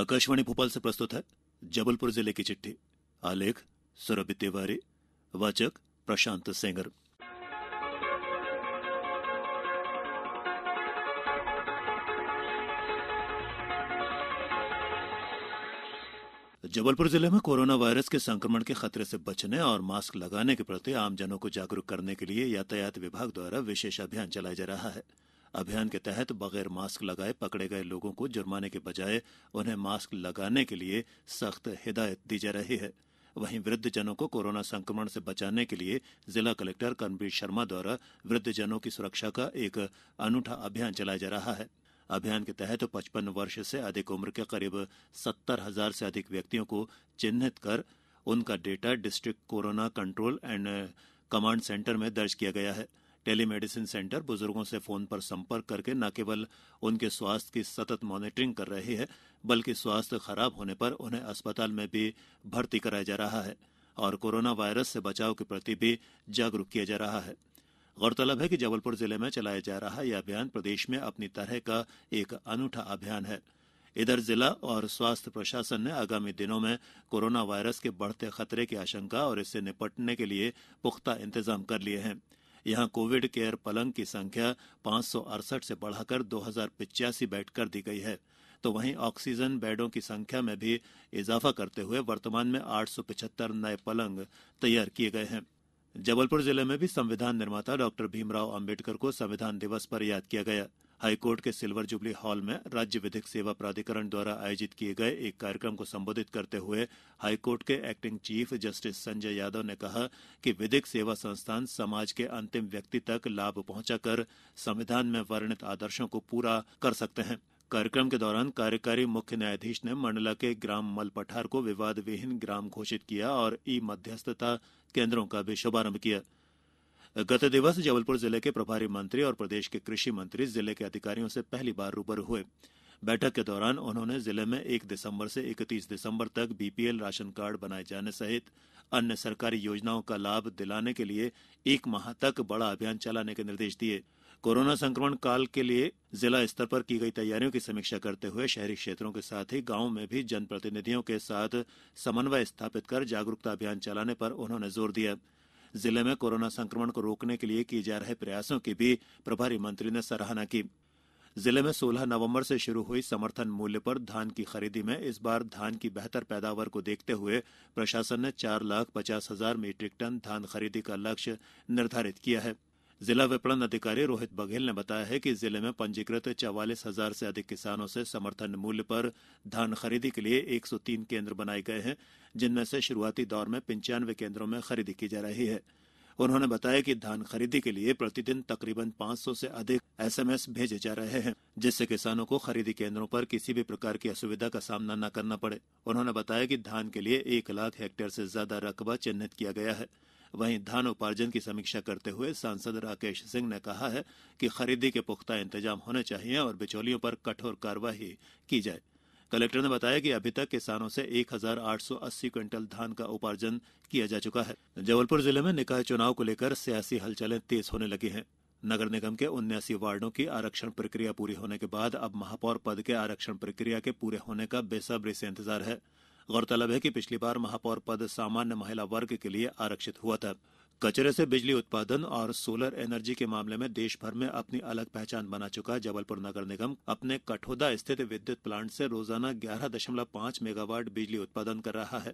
आकाशवाणी भोपाल से प्रस्तुत है जबलपुर जिले की चिट्ठी आलेख सुरभि तिवारी वाचक प्रशांत सेंगर जबलपुर जिले में कोरोना वायरस के संक्रमण के खतरे से बचने और मास्क लगाने के प्रति आमजनों को जागरूक करने के लिए यातायात विभाग द्वारा विशेष अभियान चलाया जा रहा है अभियान के तहत बगैर मास्क लगाए पकड़े गए लोगों को जुर्माने के बजाय उन्हें मास्क लगाने के लिए सख्त हिदायत दी जा रही है वहीं वृद्धजनों को कोरोना संक्रमण से बचाने के लिए जिला कलेक्टर कर्मवीर शर्मा द्वारा वृद्धजनों की सुरक्षा का एक अनूठा अभियान चलाया जा रहा है अभियान के तहत पचपन वर्ष से अधिक उम्र के करीब सत्तर हजार से अधिक व्यक्तियों को चिन्हित कर उनका data district corona control and command centre में दर्ज किया गया है टेलीमेडिसिन सेंटर बुजुर्गों से फोन पर संपर्क करके न केवल उनके स्वास्थ्य की सतत मॉनिटरिंग कर रहे हैं बल्कि स्वास्थ्य खराब होने पर उन्हें अस्पताल में भी भर्ती कराया जा रहा है और कोरोना वायरस से बचाव के प्रति भी जागरूक किया जा रहा है गौरतलब है कि जबलपुर जिले में चलाया जा रहा यह अभियान प्रदेश में अपनी तरह का एक अनूठा अभियान है इधर जिला और स्वास्थ्य प्रशासन ने आगामी दिनों में कोरोना वायरस के बढ़ते खतरे की आशंका और इससे निपटने के लिए पुख्ता इंतजाम कर लिए हैं यहां कोविड केयर पलंग की संख्या पांच सौ अड़सठ से बढ़ाकर दो हजार पिच्यासी बेड कर दी गई है तो वहीं ऑक्सीजन बेडों की संख्या में भी इजाफा करते हुए वर्तमान में आठ सौ नए पलंग तैयार किए गए हैं जबलपुर जिले में भी संविधान निर्माता डॉक्टर भीमराव अंबेडकर को संविधान दिवस पर याद किया गया है हाईकोर्ट के सिल्वर जुबली हॉल में राज्य विधिक सेवा प्राधिकरण द्वारा आयोजित किए गए एक कार्यक्रम को संबोधित करते हुए हाईकोर्ट के acting chief justice Sanjay Yadav ने कहा कि विधिक सेवा संस्थान समाज के अंतिम व्यक्ति तक लाभ पहुंचाकर संविधान में वर्णित आदर्शों को पूरा कर सकते हैं कार्यक्रम के दौरान कार्यकारी मुख्य न्यायाधीश ने मंडला के ग्राम मलपठार को विवाद विहीन ग्राम घोषित किया और ई मध्यस्थता केंद्रों का भी शुभारंभ किया गया गत दिवस जबलपुर जिले के प्रभारी मंत्री और प्रदेश के कृषि मंत्री जिले के अधिकारियों से पहली बार रूबरू हुए बैठक के दौरान उन्होंने जिले में एक दिसंबर से इकतीस दिसंबर तक बीपीएल राशन कार्ड बनाए जाने सहित अन्य सरकारी योजनाओं का लाभ दिलाने के लिए एक माह तक बड़ा अभियान चलाने के निर्देश दिए कोरोना संक्रमण काल के लिए जिला स्तर पर की गई तैयारियों की समीक्षा करते हुए शहरी क्षेत्रों के साथ ही गांव में भी जनप्रतिनिधियों के साथ समन्वय स्थापित कर जागरूकता अभियान चलाने पर उन्होंने जोर दिया है जिले में कोरोना संक्रमण को रोकने के लिए किए जा रहे प्रयासों की भी प्रभारी मंत्री ने सराहना की जिले में सोलह नवंबर से शुरू हुई समर्थन मूल्य पर धान की खरीदी में इस बार धान की बेहतर पैदावार को देखते हुए प्रशासन ने चार लाख पचास हजार मीट्रिक टन धान खरीदी का लक्ष्य निर्धारित किया है जिला विपणन अधिकारी रोहित बघेल ने बताया है कि जिले में पंजीकृत चवालीस हजार से अधिक किसानों से समर्थन मूल्य पर धान खरीदी के लिए एक सौ तीन गए हैं जिनमें से शुरुआती दौर में पंचानवे केंद्रों में खरीदी की जा रही है उन्होंने बताया कि धान खरीदी के लिए प्रतिदिन तकरीबन 500 से अधिक एसएमएस भेजे जा रहे हैं जिससे किसानों को खरीदी केंद्रों पर किसी भी प्रकार की असुविधा का सामना न करना पड़े उन्होंने बताया कि धान के लिए एक लाख हेक्टेयर से ज्यादा रकबा चिन्हित किया गया है वहीं धान उपार्जन की समीक्षा करते हुए सांसद राकेश सिंह ने कहा है कि खरीदी के पुख्ता इंतजाम होने चाहिए और बिचौलियों पर कठोर कार्यवाही की जाए कलेक्टर ने बताया कि अभी तक किसानों से एक हजार आठ सौ अस्सी क्विंटल धान का उपार्जन किया जा चुका है जबलपुर जिले में निकाय चुनाव को लेकर सियासी हलचलें तेज होने लगी हैं नगर निगम के उन्यासी वार्डो की आरक्षण प्रक्रिया पूरी होने के बाद अब महापौर पद के आरक्षण प्रक्रिया के पूरे होने का बेसब्री से इंतजार है गौरतलब है कि पिछली बार महापौर पद सामान्य महिला वर्ग के लिए आरक्षित हुआ था कचरे से बिजली उत्पादन और सोलर एनर्जी के मामले में देश भर में अपनी अलग पहचान बना चुका जबलपुर नगर निगम अपने कठोदा स्थित विद्युत प्लांट से रोजाना 11.5 मेगावाट बिजली उत्पादन कर रहा है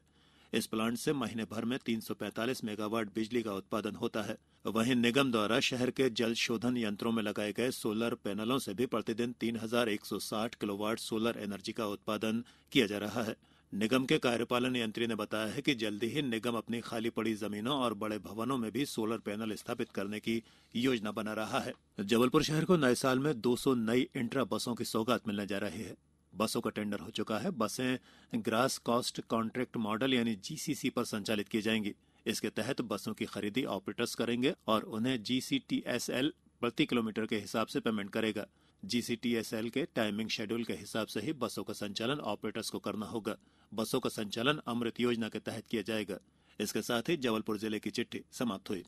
इस प्लांट से महीने भर में 345 मेगावाट बिजली का उत्पादन होता है वहीं निगम द्वारा शहर के जल शोधन यंत्रों में लगाए गए सोलर पैनलों से भी प्रतिदिन तीन किलोवाट सोलर एनर्जी का उत्पादन किया जा रहा है निगम के कार्यपालन यंत्री ने बताया है कि जल्दी ही निगम अपनी खाली पड़ी जमीनों और बड़े भवनों में भी सोलर पैनल स्थापित करने की योजना बना रहा है जबलपुर शहर को नए साल में 200 नई इंट्रा बसों की सौगात मिलने जा रही है बसों का टेंडर हो चुका है बसें ग्रास कॉस्ट कॉन्ट्रैक्ट मॉडल यानी जीसीसी पर संचालित की जाएंगी इसके तहत बसों की खरीदी ऑपरेटर्स करेंगे और उन्हें जीसीटीएसएल प्रति किलोमीटर के हिसाब से पेमेंट करेगा जीसीटीएसएल के टाइमिंग शेड्यूल के हिसाब से ही बसों का संचालन ऑपरेटर्स को करना होगा बसों का संचालन अमृत योजना के तहत किया जाएगा इसके साथ ही जबलपुर जिले की चिट्ठी समाप्त हुई